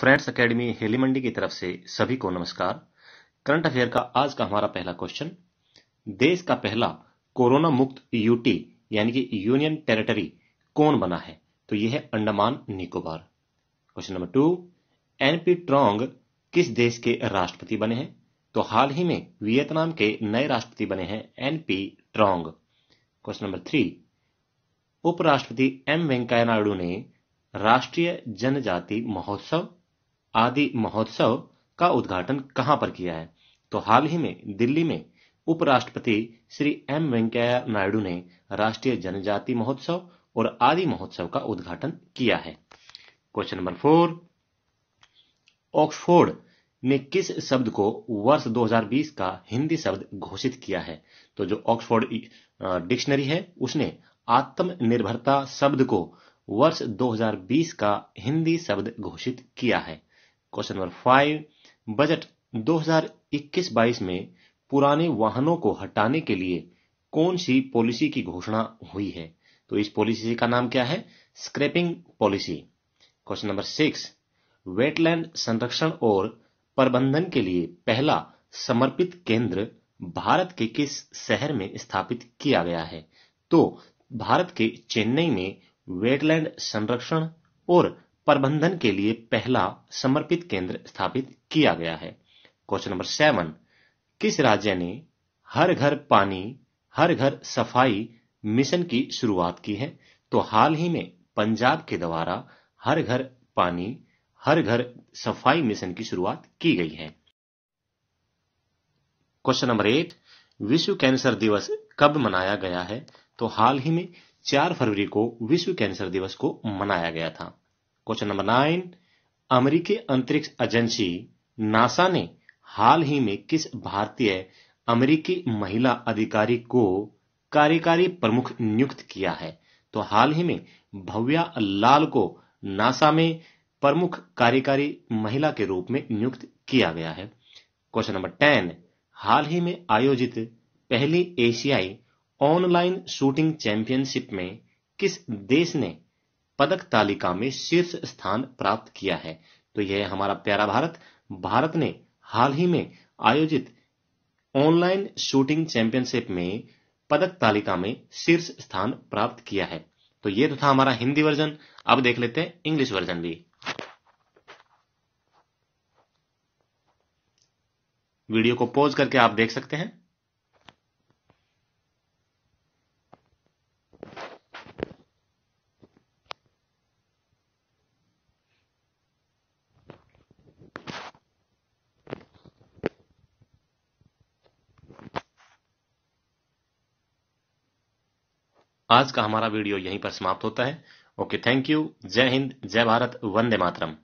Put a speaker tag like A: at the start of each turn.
A: friends academy heli मंडी की तरफ से सभी को नमस्कार करंट अफेयर का आज का हमारा पहला क्वेश्चन देश का पहला कोरोना मुक्त यूटी यानी कि यूनियन टेरिटरी कौन बना है तो यह है Andaman Nicobar question number two एनपी ट्रोंग किस देश के राष्ट्रपति बने हैं तो हाल ही में वियतनाम के नए राष्ट्रपति बने हैं एनपी ट्रोंग क्वेश्चन नंबर थ्री उपराष्ट्रपति एम वेंकैया नायडू ने राष्ट्रीय जनजाति महोत्सव आदि महोत्सव का उद्घाटन कहां पर किया है तो हाल ही में दिल्ली में उपराष्ट्रपति श्री एम वेंकैया नायडू ने राष्ट्रीय जनजाति महोत्सव और आदि महोत्सव का उद्घाटन किया है क्वेश्चन नंबर फोर ऑक्सफोर्ड ने किस शब्द को वर्ष 2020 का हिंदी शब्द घोषित किया है तो जो ऑक्सफोर्ड डिक्शनरी है उसने आत्मनिर्भरता शब्द को वर्ष 2020 का हिंदी शब्द घोषित किया है क्वेश्चन नंबर फाइव बजट 2021-22 में पुराने वाहनों को हटाने के लिए कौन सी पॉलिसी की घोषणा हुई है तो इस पॉलिसी का नाम क्या है scrapping policy question number six wetland संरक्षण और प्रबंधन के लिए पहला समर्पित केंद्र भारत के किस शहर में स्थापित किया गया है तो भारत के चेन्नई में वेटलैंड संरक्षण और प्रबंधन के लिए पहला समर्पित केंद्र स्थापित किया गया है क्वेश्चन नंबर सेवन किस राज्य ने हर घर पानी हर घर सफाई मिशन की शुरुआत की है तो हाल ही में पंजाब के द्वारा हर घर पानी हर घर सफाई मिशन की शुरुआत की गई है क्वेश्चन नंबर एट विश्व कैंसर दिवस कब मनाया गया है तो हाल ही में 4 फरवरी को विश्व कैंसर दिवस को मनाया गया था क्वेश्चन नंबर नाइन अमेरिकी अंतरिक्ष एजेंसी नासा ने हाल ही में किस भारतीय अमेरिकी महिला अधिकारी को कार्यकारी प्रमुख नियुक्त किया है तो हाल ही में भव्या लाल को नासा में प्रमुख कार्यकारी महिला के रूप में नियुक्त किया गया है क्वेश्चन नंबर टेन हाल ही में आयोजित पहली एशियाई ऑनलाइन शूटिंग चैंपियनशिप में किस देश ने पदक तालिका में शीर्ष स्थान प्राप्त किया है तो यह हमारा प्यारा भारत भारत ने हाल ही में आयोजित ऑनलाइन शूटिंग चैंपियनशिप में पदक तालिका में शीर्ष स्थान प्राप्त किया है तो ये तो था हमारा हिंदी वर्जन अब देख लेते हैं इंग्लिश वर्जन भी वीडियो को पॉज करके आप देख सकते हैं आज का हमारा वीडियो यहीं पर समाप्त होता है ओके थैंक यू जय हिंद जय भारत वंदे मातरम